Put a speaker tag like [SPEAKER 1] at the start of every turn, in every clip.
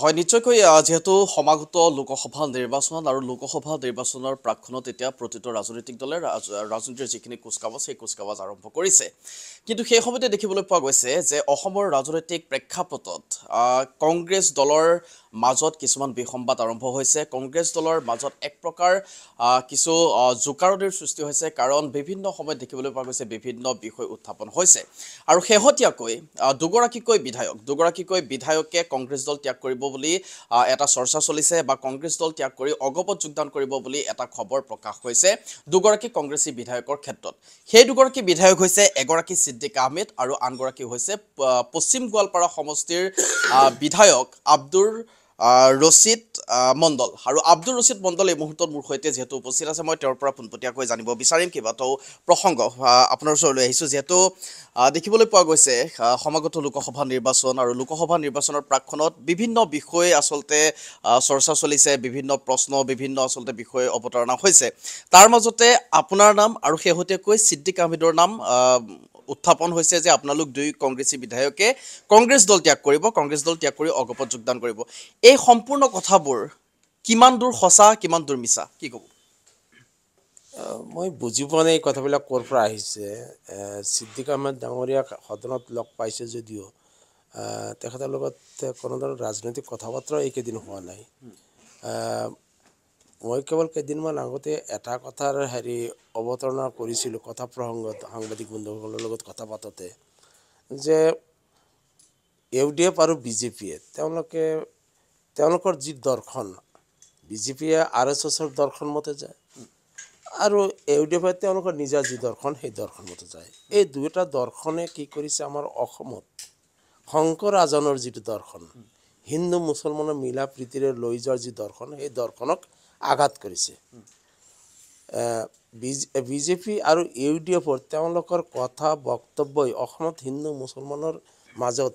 [SPEAKER 1] হয় নিশ্চয়কৈ যিহেতু সমাগত লোকসভা নিৰ্বাচন আৰু লোকসভা নিৰ্বাচনৰ প্ৰাকখনত এতিয়া প্ৰতিটো ৰাজনৈতিক দলে ৰাজনীতিৰ যিখিনি কুচকাৱাজ সেই কুচকাৱাজ আৰম্ভ কৰিছে কিন্তু সেই সময়তে দেখিবলৈ পোৱা গৈছে যে অসমৰ ৰাজনৈতিক প্ৰেক্ষাপটত কংগ্ৰেছ দলৰ মাজত কিছুমান বিসম্বাদ আৰম্ভ হৈছে কংগ্ৰেছ দলৰ মাজত এক প্ৰকাৰ কিছু জোকাৰণিৰ সৃষ্টি হৈছে কাৰণ বিভিন্ন সময়ত দেখিবলৈ পোৱা গৈছে বিভিন্ন বিষয় উত্থাপন হৈছে আৰু শেহতীয়াকৈ দুগৰাকীকৈ বিধায়ক দুগৰাকীকৈ বিধায়কে কংগ্ৰেছ দল ত্যাগ কৰিব বুলি এটা চৰ্চা চলিছে বা কংগ্ৰেছ দল ত্যাগ কৰি অগপত যোগদান কৰিব বুলি এটা খবৰ প্ৰকাশ হৈছে দুগৰাকী কংগ্ৰেছী বিধায়কৰ ক্ষেত্ৰত সেই দুগৰাকী বিধায়ক হৈছে এগৰাকী ছিদ্দিক আহমেদ আৰু আনগৰাকী হৈছে পশ্চিম গোৱালপাৰা সমষ্টিৰ বিধায়ক আব্দুৰ ৰচিদ মণ্ডল আৰু আব্দুল ৰচিদ মণ্ডল এই মুহূৰ্তত মোৰ সৈতে যিহেতু উপস্থিত আছে মই তেওঁৰ পৰা পোনপটীয়াকৈ জানিব বিচাৰিম কেইবাটাও প্ৰসংগ আপোনাৰ ওচৰলৈ আহিছোঁ যিহেতু দেখিবলৈ পোৱা গৈছে সমাগত লোকসভা নিৰ্বাচন আৰু লোকসভা নিৰ্বাচনৰ প্ৰাকখনত বিভিন্ন বিষয়ে আচলতে চৰ্চা চলিছে বিভিন্ন প্ৰশ্ন বিভিন্ন আচলতে বিষয়ে অৱতাৰণা হৈছে তাৰ মাজতে আপোনাৰ নাম আৰু শেহতীয়াকৈ ছিদ্দিক আহমেদৰ নাম উত্থাপন হৈছে যে আপোনালোক দুই কংগ্ৰেছী বিধায়কে কংগ্ৰেছ দল ত্যাগ কৰিব কংগ্ৰেছ দল ত্যাগ কৰি অগপত যোগদান কৰিব এই সম্পূৰ্ণ কথাবোৰ কিমান দূৰ সঁচা কিমান দূৰ মিছা কি ক'ব
[SPEAKER 2] মই বুজি পোৱা নাই এই কথাবিলাক ক'ৰ পৰা আহিছে সিদ্দিক আহমেদ ডাঙৰীয়াক সদনত লগ পাইছে যদিও তেখেতৰ লগত কোনো ধৰণৰ ৰাজনৈতিক কথা বতৰা এইকেইদিন হোৱা নাই মই কেৱল কেইদিনমান আগতে এটা কথাৰ হেৰি অৱতাৰণা কৰিছিলোঁ কথা প্ৰসংগত সাংবাদিক বন্ধুসকলৰ লগত কথা পাতোঁতে যে ইউ ডি এফ আৰু বি জে পিয়ে তেওঁলোকে তেওঁলোকৰ যি দৰ্শন B J P R S এছৰ দৰ্শন মতে যায় আৰু ইউ ডি এফে তেওঁলোকৰ নিজা যি দৰ্শন সেই দৰ্শন মতে যায় এই দুয়োটা দৰ্শনে কি কৰিছে আমাৰ অসমত শংকৰ আজনৰ যিটো দৰ্শন হিন্দু মুছলমানৰ মিলা প্ৰীতিৰে লৈ যোৱাৰ যি দৰ্শন সেই দৰ্শনক আঘাত কৰিছে বিজেপি আৰু ইউ ডি এফৰ তেওঁলোকৰ কথা বক্তব্যই অসমত হিন্দু মুছলমানৰ মাজত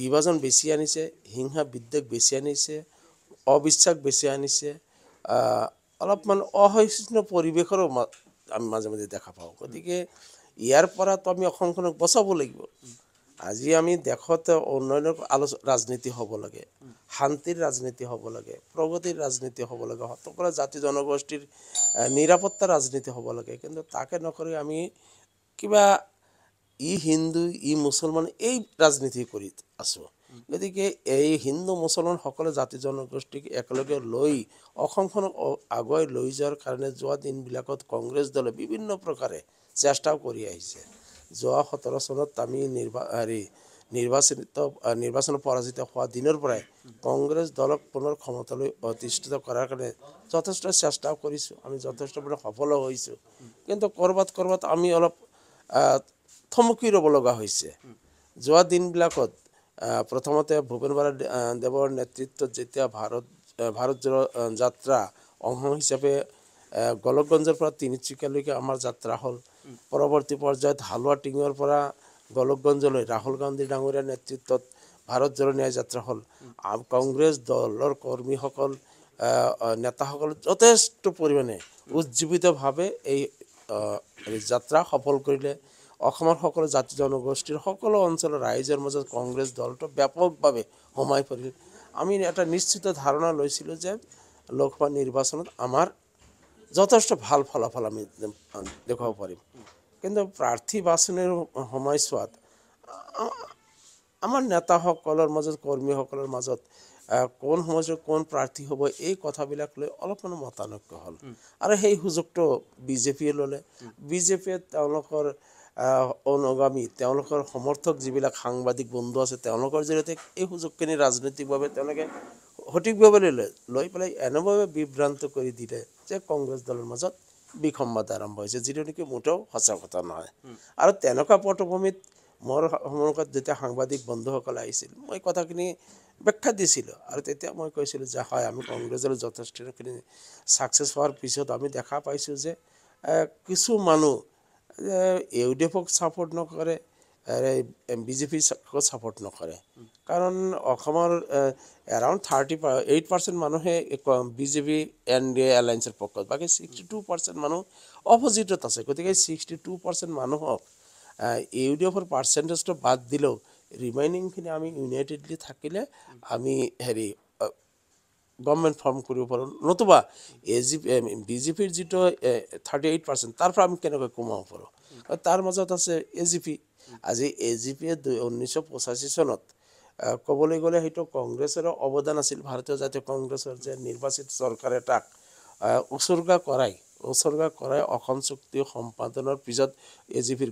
[SPEAKER 2] বিভাজন বেছি আনিছে হিংসা বিদ্বেষ বেছি আনিছে অবিশ্বাস বেছি আনিছে অলপমান অসহিষ্ণু পৰিৱেশৰো আমি মাজে মাজে দেখা পাওঁ গতিকে ইয়াৰ পৰাতো আমি অসমখনক বচাব লাগিব আজি আমি দেশত উন্নয়নৰ আলোচ ৰাজনীতি হ'ব লাগে শান্তিৰ ৰাজনীতি হ'ব লাগে প্ৰগতিৰ ৰাজনীতি হ'ব লাগে সকলো জাতি জনগোষ্ঠীৰ নিৰাপত্তা ৰাজনীতি হ'ব লাগে কিন্তু তাকে নকৰি আমি কিবা ই হিন্দু ই মুছলমান এই ৰাজনীতি কৰি আছোঁ গতিকে এই হিন্দু মুছলমান সকলো জাতি জনগোষ্ঠীক একেলগে লৈ অসমখনক আগুৱাই লৈ যোৱাৰ কাৰণে যোৱা দিনবিলাকত কংগ্ৰেছ দলে বিভিন্ন প্ৰকাৰে চেষ্টাও কৰি আহিছে যোৱা সোতৰ চনত আমি নিৰ্বা হেৰি নিৰ্বাচিত নিৰ্বাচনত পৰাজিত হোৱা দিনৰ পৰাই কংগ্ৰেছ দলক পুনৰ ক্ষমতালৈ অধিষ্ঠিত কৰাৰ কাৰণে যথেষ্ট চেষ্টা কৰিছোঁ আমি যথেষ্ট মানে সফল হৈছোঁ কিন্তু ক'ৰবাত ক'ৰবাত আমি অলপ থমকি ৰ'ব লগা হৈছে যোৱা দিনবিলাকত প্ৰথমতে ভূপেন বৰা দেৱৰ নেতৃত্বত যেতিয়া ভাৰত ভাৰত যাত্ৰা অংশ হিচাপে গোলকগঞ্জৰ পৰা তিনিচুকীয়ালৈকে আমাৰ যাত্ৰা হ'ল পৰৱৰ্তী পৰ্যায়ত হালোৱা টিঙৰ পৰা গোলকগঞ্জলৈ ৰাহুল গান্ধী ডাঙৰীয়াৰ নেতৃত্বত ভাৰত জোৰ ন্যায় যাত্ৰা হ'ল কংগ্ৰেছ দলৰ কৰ্মীসকল নেতাসকল যথেষ্ট পৰিমাণে উজ্জীৱিতভাৱে এই যাত্ৰা সফল কৰিলে অসমৰ সকলো জাতি জনগোষ্ঠীৰ সকলো অঞ্চলৰ ৰাইজৰ মাজত কংগ্ৰেছ দলটো ব্যাপকভাৱে সোমাই পৰিল আমি এটা নিশ্চিত ধাৰণা লৈছিলোঁ যে লোকসভা নিৰ্বাচনত আমাৰ যথেষ্ট ভাল ফলাফল আমি দেখুৱাব পাৰিম কিন্তু প্ৰাৰ্থী বাচনিৰ সময়ছোৱাত আমাৰ নেতাসকলৰ মাজত কৰ্মীসকলৰ মাজত কোন সময়ছোৱাত কোন প্ৰাৰ্থী হ'ব এই কথাবিলাক লৈ অলপমান মতানক্য় হ'ল আৰু সেই সুযোগটো বিজেপিয়ে ল'লে বিজেপিয়ে তেওঁলোকৰ অনুগামী তেওঁলোকৰ সমৰ্থক যিবিলাক সাংবাদিক বন্ধু আছে তেওঁলোকৰ জৰিয়তে এই সুযোগখিনি ৰাজনৈতিকভাৱে তেওঁলোকে সঠিকভাৱে লৈ লৈ লৈ পেলাই এনেভাৱে বিভ্ৰান্ত কৰি দিলে যে কংগ্ৰেছ দলৰ মাজত বিসম্বাদ আৰম্ভ হৈছে যিটো নেকি মুঠেও সঁচা কথা নহয় আৰু তেনেকুৱা পটভূমিত মোৰ সন্মুখত যেতিয়া সাংবাদিক বন্ধুসকল আহিছিল মই কথাখিনি ব্যাখ্যা দিছিলোঁ আৰু তেতিয়া মই কৈছিলোঁ যে হয় আমি কংগ্ৰেছৰ যথেষ্টখিনি ছাকচেছ হোৱাৰ পিছত আমি দেখা পাইছোঁ যে কিছু মানুহ ইউ ডি এফক ছাপৰ্ট নকৰে ছাপৰ্ট নকৰে কাৰণ অসমৰ এৰাউণ্ড থাৰ্টি এইট পাৰ্সেন্ট মানুষে বিজেপি এন ডি এলায়েন্সেৰ পক্ষত বাকী ছিক্সটি টু পাৰ্চেণ্ট মানুহ অপ'জিটত আছে গতিকে ছিক্সটি টু পাৰ্চেণ্ট মানুহক ইউ ডি এফৰ পাৰ্চেণ্টেজটো বাদ দিলেও ৰিমাইনিংখিনি আমি ইউনাইটেডলি থাকিলে আমি হেৰি গভমেণ্ট ফৰ্ম কৰিব পাৰোঁ নতুবা এ জি পি বিজেপিৰ যিটো থাৰ্টি এইট পাৰ্চেণ্ট তাৰ পৰা আমি কেনেকৈ কমাব পাৰোঁ তাৰ মাজত আছে এ জি পি আজি এ জি পিয়ে ঊনৈছশ পঁচাশী চনত ক'বলৈ গ'লে সেইটো কংগ্ৰেছৰ অৱদান আছিল ভাৰতীয় জাতীয় কংগ্ৰেছৰ যে নিৰ্বাচিত চৰকাৰে তাক উচৰ্গা কৰাই উচৰ্গা কৰাই অসম চুক্তি সম্পাদনৰ পিছত এ জি পিৰ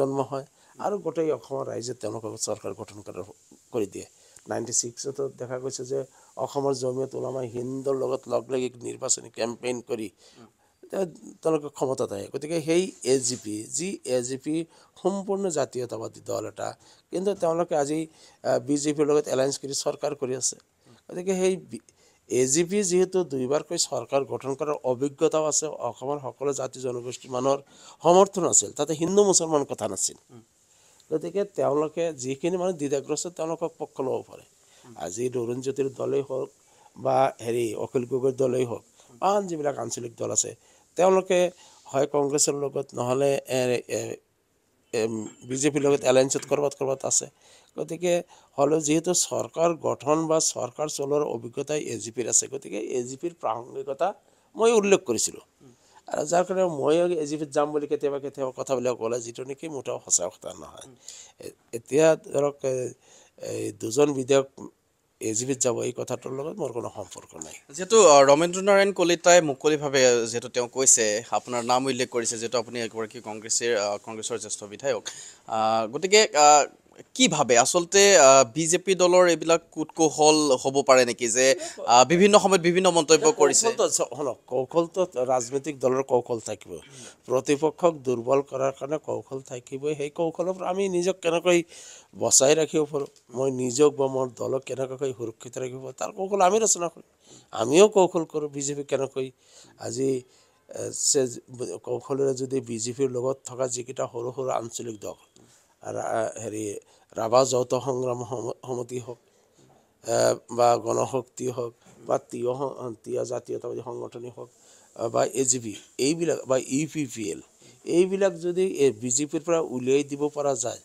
[SPEAKER 2] জন্ম হয় আৰু গোটেই অসমৰ ৰাইজে তেওঁলোকক চৰকাৰ গঠন কৰা কৰি দিয়ে নাইণ্টি ছিক্সতো দেখা গৈছে যে অসমৰ জমিয়ত ওলামা হিন্দুৰ লগত লগ লাগি নিৰ্বাচনী কেম্পেইন কৰি তেওঁলোকৰ ক্ষমতাত আহে গতিকে সেই এ জি পি যি এ জি পি সম্পূৰ্ণ জাতীয়তাবাদী দল এটা কিন্তু তেওঁলোকে আজি বিজেপিৰ লগত এলায়েন্স কৰি চৰকাৰ কৰি আছে গতিকে সেই এ জি পি যিহেতু দুইবাৰকৈ চৰকাৰ গঠন কৰাৰ অভিজ্ঞতাও আছে অসমৰ সকলো জাতি জনগোষ্ঠী মানুহৰ সমৰ্থন আছিল তাতে হিন্দু মুছলমান কথা নাছিল গতিকে তেওঁলোকে যিখিনি মানুহ দ্বিধাগ্ৰস্ত তেওঁলোকক পক্ষ ল'ব পাৰে আজি ৰৰুণ জ্যোতিৰ দলেই হওক বা হেৰি অখিল গগৈৰ দলেই হওক আন যিবিলাক আঞ্চলিক দল আছে তেওঁলোকে হয় কংগ্ৰেছৰ লগত নহ'লে বিজেপিৰ লগত এলায়েঞ্চত ক'ৰবাত ক'ৰবাত আছে গতিকে হ'লেও যিহেতু চৰকাৰ গঠন বা চৰকাৰ চলোৱাৰ অভিজ্ঞতাই এ জি পিৰ আছে গতিকে এ জি পিৰ প্ৰাসংগিকতা মই উল্লেখ কৰিছিলোঁ আৰু যাৰ কাৰণে ময়ো এ জি পিত যাম বুলি কেতিয়াবা কেতিয়াবা কথাবিলাক ক'লে যিটো নেকি মুঠৰ সঁচা কথা নহয় এতিয়া ধৰক এই দুজন বিধায়ক এজিবিত যাব এই কথাটোৰ লগত মোৰ কোনো সম্পৰ্ক নাই যিহেতু ৰমেন্দ্ৰ নাৰায়ণ কলিতাই মুকলিভাৱে যিহেতু তেওঁ
[SPEAKER 1] কৈছে আপোনাৰ নাম উল্লেখ কৰিছে যিহেতু আপুনি এগৰাকী কংগ্ৰেছে কংগ্ৰেছৰ জ্যেষ্ঠ বিধায়ক গতিকে কি ভাবে আচলতে বিজেপি দলৰ এইবিলাক কুট হব পাৰে নেকি যে বিভিন্ন সময় বিভিন্ন মন্তব্য করেছে
[SPEAKER 2] কৌশল তো রাজনৈতিক দলের কৌশল থাকবে প্রতিপক্ষক দুর্বল করার কারণে কৌশল থাকবে সেই কৌশলৰ পৰা আমি নিজক কেনেকৈ বচাই ৰাখিব পাৰোঁ মই নিজক বা মোৰ দলক কেনেকৈ সুৰক্ষিত ৰাখিব পাৰোঁ তাৰ কৌশল আমি ৰচনা কৰি আমিও কৌশল কৰো বিজেপি কেনেকৈ আজি কৌশলেৰে যদি বিজেপিৰ লগত থকা যিকেইটা সৰু সৰু আঞ্চলিক দল হেৰি ৰাভা যৌথ সংগ্ৰাম সমিতি হওক বা গণশক্তি হওক বা তিয় তিয় জাতীয়তাবাদী সংগঠনেই হওক বা এ জি পি এইবিলাক বা ইউ পি পি এল এইবিলাক যদি এই বিজেপিৰ পৰা উলিয়াই দিব পৰা যায়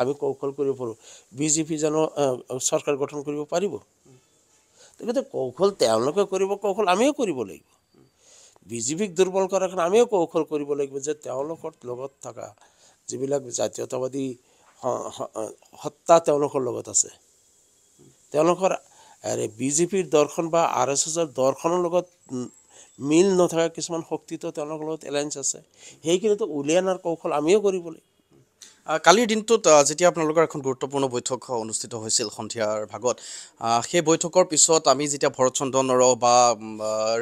[SPEAKER 2] আমি কৌশল কৰিব পাৰোঁ বিজেপি জানো চৰকাৰ গঠন কৰিব পাৰিব তেখেতে কৌশল তেওঁলোকে কৰিব কৌশল আমিও কৰিব লাগিব বিজেপিক দুৰ্বল কৰাৰ কাৰণে আমিও কৌশল কৰিব লাগিব যে তেওঁলোকৰ লগত থকা যিবিলাক জাতীয়তাবাদী সত্তা তেওঁলোকৰ লগত আছে তেওঁলোকৰ বি জে পিৰ দৰ্শন বা আৰ এছ এছৰ দৰ্শনৰ লগত মিল নথকা কিছুমান শক্তিটো তেওঁলোকৰ লগত এলায়েঞ্চ আছে সেইখিনিতো উলিয়াই অনাৰ কৌশল আমিও কৰিব লাগিব কালিৰ দিনটোত
[SPEAKER 1] যেতিয়া আপোনালোকৰ এখন গুৰুত্বপূৰ্ণ বৈঠক অনুষ্ঠিত হৈছিল সন্ধিয়াৰ ভাগত সেই বৈঠকৰ পিছত আমি যেতিয়া ভৰতচন্দ্ৰ নৰহ বা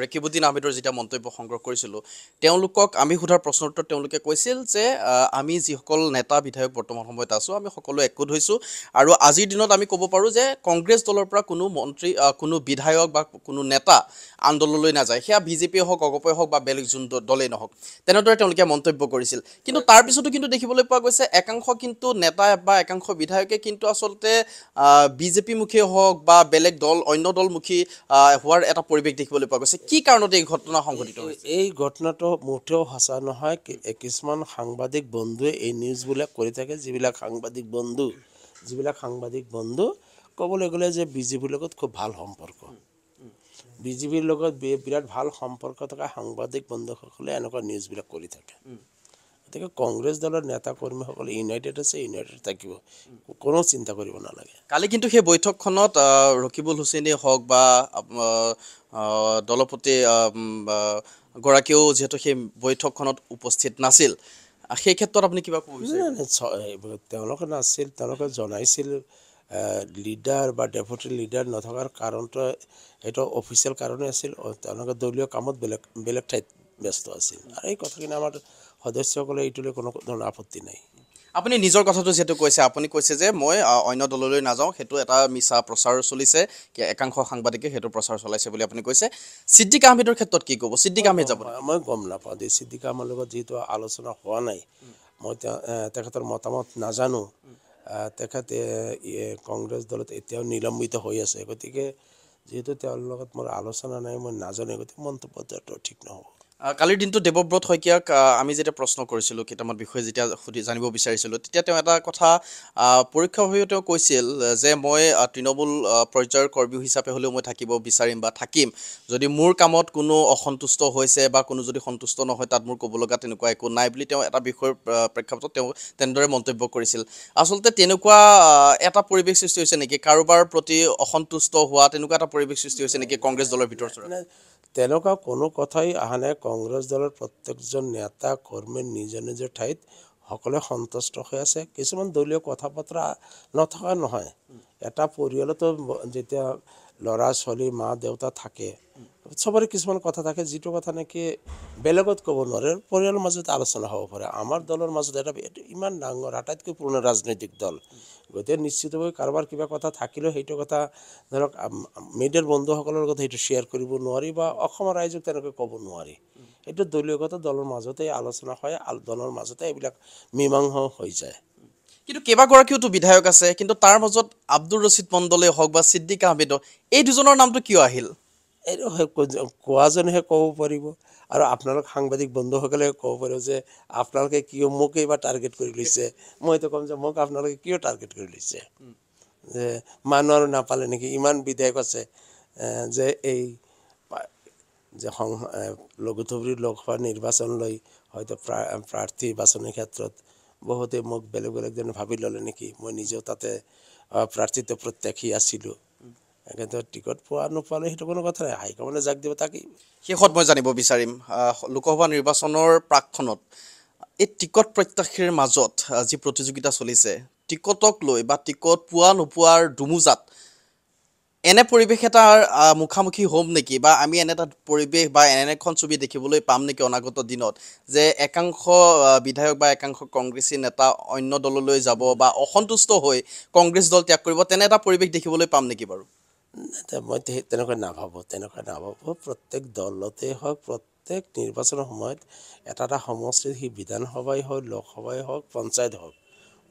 [SPEAKER 1] ৰেকিবুদ্দিন আহমেদৰ যেতিয়া মন্তব্য সংগ্ৰহ কৰিছিলোঁ তেওঁলোকক আমি সোধাৰ প্ৰশ্নোত্তৰত তেওঁলোকে কৈছিল যে আমি যিসকল নেতা বিধায়ক বৰ্তমান সময়ত আছোঁ আমি সকলোৱে একগোট হৈছোঁ আৰু আজিৰ দিনত আমি ক'ব পাৰোঁ যে কংগ্ৰেছ দলৰ পৰা কোনো মন্ত্ৰী কোনো বিধায়ক বা কোনো নেতা আন্দোলনলৈ নাযায় সেয়া বিজেপিয়ে হওক অগপয়ে হওক বা বেলেগ যোন দলেই নহওক তেনেদৰে তেওঁলোকে মন্তব্য কৰিছিল কিন্তু তাৰপিছতো কিন্তু দেখিবলৈ পোৱা গৈছে এক একাংশ কিন্তু নেতা বা একাংশ বিধায়কে কিন্তু আচলতে বিজেপিমুখী হওক বা বেলেগ দল অন্য
[SPEAKER 2] দলমুখী হোৱাৰ এটা পৰিৱেশ দেখিবলৈ পোৱা গৈছে কি কাৰণত এই ঘটনা সংঘটিত হৈছে এই ঘটনাটো মুঠেও সঁচা নহয় কিছুমান সাংবাদিক বন্ধুৱে এই নিউজবিলাক কৰি থাকে যিবিলাক সাংবাদিক বন্ধু যিবিলাক সাংবাদিক বন্ধু ক'বলৈ গ'লে যে বিজেপিৰ লগত খুব ভাল সম্পৰ্ক বিজেপিৰ লগত বিৰাট ভাল সম্পৰ্ক থকা সাংবাদিক বন্ধুসকলে এনেকুৱা নিউজবিলাক কৰি থাকে গতিকে কংগ্ৰেছ দলৰ নেতা কৰ্মীসকল ইউনাইটেড আছে ইউনাইটেড থাকিব কোনো চিন্তা কৰিব নালাগে কালি কিন্তু
[SPEAKER 1] সেই বৈঠকখনত ৰকিবুল হুছেইনেই হওক বা দলপতি গৰাকীও যিহেতু সেই
[SPEAKER 2] বৈঠকখনত উপস্থিত নাছিল সেই ক্ষেত্ৰত আপুনি কিবা ক'ব তেওঁলোকে নাছিল তেওঁলোকে জনাইছিল লিডাৰ বা ডেপুটি লিডাৰ নথকাৰ কাৰণটো সেইটো অফিচিয়েল কাৰণেই আছিল তেওঁলোকে দলীয় কামত বেলেগ বেলেগ ঠাইত ব্যস্ত আছিল আৰু এই কথাখিনি আমাৰ সদস্যসকলে এইটোলৈ কোনো ধৰণৰ আপত্তি নাই
[SPEAKER 1] আপুনি নিজৰ কথাটো যিহেতু কৈছে আপুনি কৈছে যে মই অন্য দললৈ নাযাওঁ সেইটো এটা মিছা প্ৰচাৰ চলিছে একাংশ সাংবাদিকে সেইটো প্ৰচাৰ চলাইছে বুলি আপুনি কৈছে ছিদ্দিক আহমেদৰ ক্ষেত্ৰত কি ক'ব ছিদ্দিক আহমেদ যাব মই গম নাপাওঁ
[SPEAKER 2] যে ছিদ্দিক আহমেদৰ লগত যিহেতু আলোচনা হোৱা নাই মই তেখেতৰ মতামত নাজানো তেখেতে কংগ্ৰেছ দলত এতিয়াও নিলম্বিত হৈ আছে গতিকে যিহেতু তেওঁৰ লগত মোৰ আলোচনা নাই মই নাজানো গতিকে মন্তব্য ঠিক নহ'ব
[SPEAKER 1] কালিৰ দিনটো দেৱব্ৰত শইকীয়াক আমি যেতিয়া প্ৰশ্ন কৰিছিলোঁ কেইটামান বিষয়ে যেতিয়া সুধি জানিব বিচাৰিছিলোঁ তেতিয়া তেওঁ এটা কথা পৰীক্ষাভাৱেও তেওঁ কৈছিল যে মই তৃণমূল পৰ্যায়ৰ কৰ্মী হিচাপে হ'লেও মই থাকিব বিচাৰিম বা থাকিম যদি মোৰ কামত কোনো অসন্তুষ্ট হৈছে বা কোনো যদি সন্তুষ্ট নহয় তাত মোৰ ক'ব লগা তেনেকুৱা একো নাই বুলি তেওঁ এটা বিষয়ৰ প্ৰেক্ষাপটত তেওঁ তেনেদৰে মন্তব্য কৰিছিল আচলতে তেনেকুৱা এটা পৰিৱেশ সৃষ্টি হৈছে নেকি কাৰোবাৰ প্ৰতি অসন্তুষ্ট হোৱা তেনেকুৱা এটা পৰিৱেশ সৃষ্টি হৈছে নেকি কংগ্ৰেছ দলৰ ভিতৰত
[SPEAKER 2] তেনেকুৱা কোনো কথাই অহা নাই কংগ্ৰেছ দলৰ প্ৰত্যেকজন নেতা কৰ্মীৰ নিজৰ নিজৰ ঠাইত সকলোৱে সন্তুষ্ট হৈ আছে কিছুমান দলীয় কথা বতৰা নথকা নহয় এটা পৰিয়ালতো যেতিয়া ল'ৰা ছোৱালী মা দেউতা থাকে চবৰে কিছুমান কথা থাকে যিটো কথা নেকি বেলেগত ক'ব নোৱাৰে পৰিয়ালৰ মাজত আলোচনা হ'ব পাৰে আমাৰ দলৰ মাজত এটা ইমান ডাঙৰ আটাইতকৈ পুৰণি ৰাজনৈতিক দল গতিকে নিশ্চিতভাৱে কাৰোবাৰ কিবা কথা থাকিলেও সেইটো কথা ধৰক মিডিয়াৰ বন্ধুসকলৰ লগত সেইটো শ্বেয়াৰ কৰিব নোৱাৰি বা অসমৰ ৰাইজক তেনেকৈ ক'ব নোৱাৰি সেইটো দলীয়গত দলৰ মাজতে আলোচনা হয় দলৰ মাজতে এইবিলাক মীমাংসা হৈ যায়
[SPEAKER 1] কিন্তু কেইবাগৰাকীওতো বিধায়ক আছে কিন্তু তাৰ মাজত আব্দুল ৰচিদ মণ্ডলেই হওক বা ছিদ্দিক আহমেদ এই দুজনৰ
[SPEAKER 2] নামটো কিয় আহিল কোৱাজনেহে ক'ব পাৰিব আৰু আপোনালোক সাংবাদিক বন্ধুসকলে ক'ব পাৰিব যে আপোনালোকে কিয় মোক এইবাৰ টাৰ্গেট কৰি লৈছে মই এইটো ক'ম যে মোক আপোনালোকে কিয় টাৰ্গেট কৰি লৈছে যে মানুহ আৰু নাপালে নেকি ইমান বিধায়ক আছে যে এই যে সং লঘুধুবুৰী লোকসভা নিৰ্বাচনলৈ হয়তো প্ৰাৰ্থী বাছনিৰ ক্ষেত্ৰত বহুতে মোক বেলেগ বেলেগ ধৰণে ভাবি ল'লে নেকি মই নিজেও তাতে প্ৰাৰ্থিত প্ৰত্যাশী আছিলোঁ কিন্তু টিকট পোৱা নোপোৱালে সেইটো কোনো কথা নাই হাইকমাণ্ডে যাক দিব তাকেই শেষত মই জানিব বিচাৰিম লোকসভা
[SPEAKER 1] নিৰ্বাচনৰ প্ৰাকখনত এই টিকট প্ৰত্যাশীৰ মাজত যি প্ৰতিযোগিতা চলিছে টিকটক লৈ বা টিকট পোৱা নোপোৱাৰ দুমোজাত এনে পৰিৱেশ এটাৰ মুখামুখি হ'ম নেকি বা আমি এনে এটা পৰিৱেশ বা এনে এখন ছবি দেখিবলৈ পাম নেকি অনাগত দিনত যে একাংশ বিধায়ক বা একাংশ কংগ্ৰেছী নেতা অন্য দললৈ যাব বা অসন্তুষ্ট হৈ কংগ্ৰেছ দল ত্যাগ কৰিব তেনে এটা পৰিৱেশ দেখিবলৈ পাম নেকি বাৰু
[SPEAKER 2] মই বাৰো নাভাবোঁ তেনকা নাভাবোঁ প্ৰত্যেক দলতে হওক প্ৰত্যেক নিৰ্বাচনৰ সময়ত এটা এটা সমষ্টির সি বিধানসভাই হওক লোকসভাই হওক পঞ্চায়ত হওক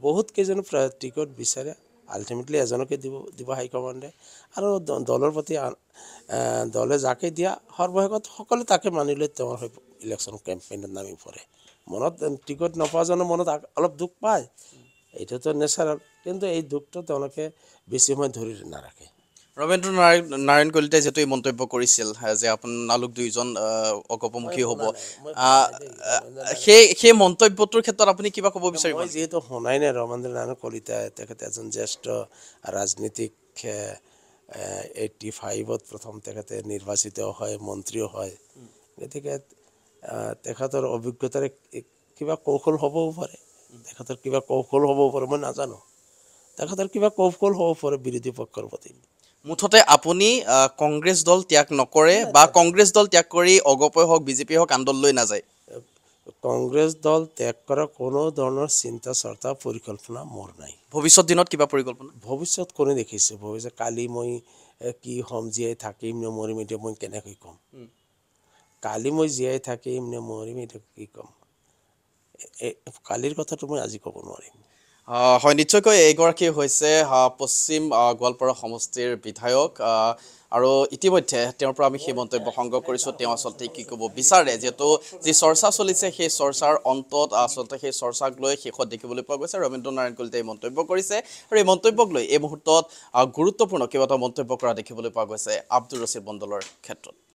[SPEAKER 2] বহুত কেজন টিকট বিচাৰে আল্টিমেটলি এজনকে দিব দিব হাই কমাণ্ডে আৰু দলৰ প্ৰতি দলে যাকে দিয়া সৰ্বশেষত সকলোৱে তাকে মানি লৈ তেওঁৰ হৈ ইলেকশ্যন কেম্পেইনত নামি পৰে মনত টিকট নোপোৱাজনে মনত অলপ দুখ পায় এইটোতো নেচাৰেল কিন্তু এই দুখটো তেওঁলোকে বেছি সময় ধৰি নাৰাখে
[SPEAKER 1] ৰবেন্দ্ৰ নাৰায়ণ নাৰায়ণ কলিতাই যিহেতু এই মন্তব্য কৰিছিল যে আপোনালোক দুয়োজন অগপমুখী হ'ব সেই সেই
[SPEAKER 2] মন্তব্যটোৰ ক্ষেত্ৰত আপুনি কিবা ক'ব বিচাৰিব যিহেতু শুনাই নাই ৰবেন্দ্ৰ নাৰায়ণ কলিতা তেখেতে এজন জ্যেষ্ঠ ৰাজনীতিক এইটি ফাইভত প্ৰথম তেখেতে নিৰ্বাচিত হয় মন্ত্ৰীও হয় গতিকে তেখেতৰ অভিজ্ঞতাৰে কিবা কৌশল হ'বও পাৰে তেখেতৰ কিবা কৌশল হ'বও পাৰে মই নাজানো তেখেতৰ কিবা কৌশল হ'ব পাৰে বিৰোধী পক্ষৰ প্ৰতি মুঠতে আপুনি
[SPEAKER 1] কংগ্ৰেছ দল ত্যাগ নকৰে বা কংগ্ৰেছ দল ত্যাগ কৰি অগপয় হওক বিজেপি হওক আন্দোললৈ নাযায়
[SPEAKER 2] কংগ্ৰেছ দল ত্যাগ কৰা কোনো ধৰণৰ চিন্তা চৰ্চা পৰিকল্পনা মোৰ নাই ভৱিষ্যত দিনত কিবা পৰিকল্পনা ভৱিষ্যত কোনে দেখিছে ভৱিষ্যত কালি মই কি হ'ম জীয়াই থাকিম নে মৰিম এতিয়া মই কেনেকৈ ক'ম কালি মই জীয়াই থাকিম নে মৰিম এতিয়া কি ক'ম কালিৰ কথাটো মই আজি ক'ব নোৱাৰিম হয়
[SPEAKER 1] নিশ্চয়কৈ এইগৰাকী হৈছে পশ্চিম গোৱালপাৰা সমষ্টিৰ বিধায়ক আৰু ইতিমধ্যে তেওঁৰ পৰা আমি সেই মন্তব্য সংগ্ৰহ কৰিছোঁ তেওঁ আচলতে কি ক'ব বিচাৰে যিহেতু যি চৰ্চা চলিছে সেই চৰ্চাৰ অন্তত আচলতে সেই চৰ্চাক লৈ শেষত দেখিবলৈ পোৱা গৈছে ৰবীন্দ্ৰ নাৰায়ণ কলিতাই এই মন্তব্য কৰিছে আৰু এই মন্তব্যক লৈ এই মুহূৰ্তত গুৰুত্বপূৰ্ণ কেইবাটাও মন্তব্য কৰা দেখিবলৈ পোৱা গৈছে আব্দুল ৰচিদ মণ্ডলৰ ক্ষেত্ৰত